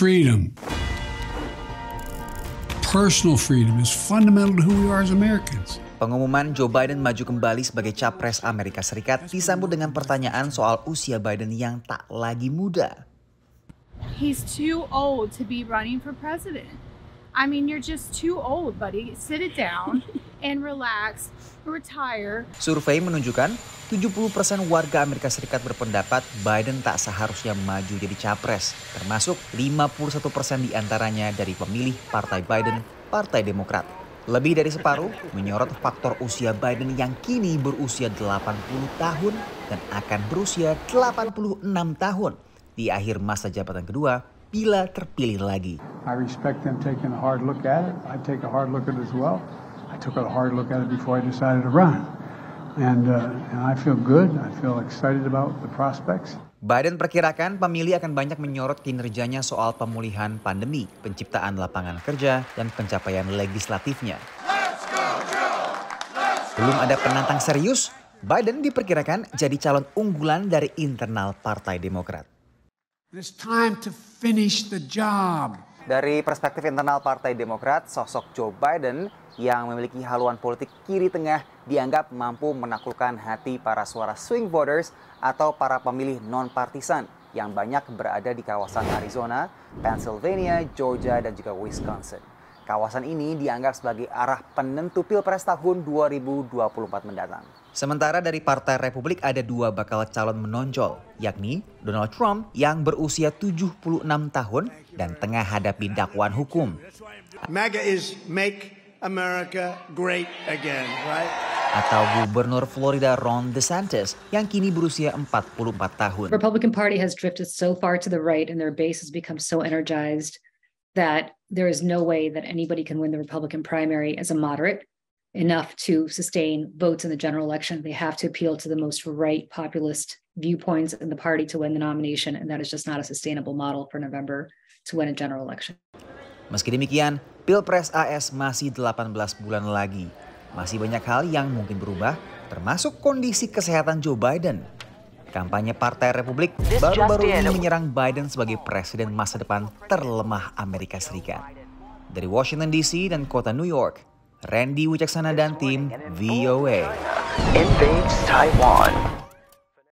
freedom, personal freedom is fundamental to who we are as Americans. Pengumuman Joe Biden maju kembali sebagai capres Amerika Serikat disambut dengan pertanyaan soal usia Biden yang tak lagi muda. He's too old to be running for president. I mean, you're just too old, buddy. Sit it down. and relax, retire. Survei menunjukkan 70% warga Amerika Serikat berpendapat Biden tak seharusnya maju jadi capres, termasuk 51% diantaranya dari pemilih Partai Biden, Partai Demokrat. Lebih dari separuh menyorot faktor usia Biden yang kini berusia 80 tahun dan akan berusia 86 tahun di akhir masa jabatan kedua bila terpilih lagi. I respect them taking a hard look at it. I take a hard look at it as well. I took a hard look at it before I decided to run. And, uh, and I feel good. I feel excited about the prospects. Biden perkirakan pemilih akan banyak menyorot kinerjanya soal pemulihan pandemi, penciptaan lapangan kerja, dan pencapaian legislatifnya. Belum ada penantang serius, Biden diperkirakan jadi calon unggulan dari internal Partai Demokrat. Dari perspektif internal Partai Demokrat, sosok Joe Biden yang memiliki haluan politik kiri tengah dianggap mampu menaklukkan hati para suara swing voters atau para pemilih non-partisan yang banyak berada di kawasan Arizona, Pennsylvania, Georgia, dan juga Wisconsin. Kawasan ini dianggap sebagai arah penentu Pilpres tahun 2024 mendatang. Sementara dari Partai Republik ada dua bakal calon menonjol, yakni Donald Trump yang berusia 76 tahun dan tengah hadapi dakwaan hukum. MAGA is make America great again, right? Atau Gubernur Florida Ron DeSantis yang kini berusia 44 tahun. Republican Party has drifted so far to the right and their base has become so energized that there is no way that anybody can win the Republican primary as a moderate enough to sustain votes in the general election. They have to appeal to the most right populist viewpoints in the party to win the nomination, and that is just not a sustainable model for November to win a general election. Meski demikian, Pilpres AS masih 18 bulan lagi. Masih banyak hal yang mungkin berubah, termasuk kondisi kesehatan Joe Biden. Kampanye Partai Republik baru-baru ini menyerang Biden sebagai presiden masa depan terlemah Amerika Serikat. Dari Washington DC dan kota New York, Randy Wicaksana dan tim VOA.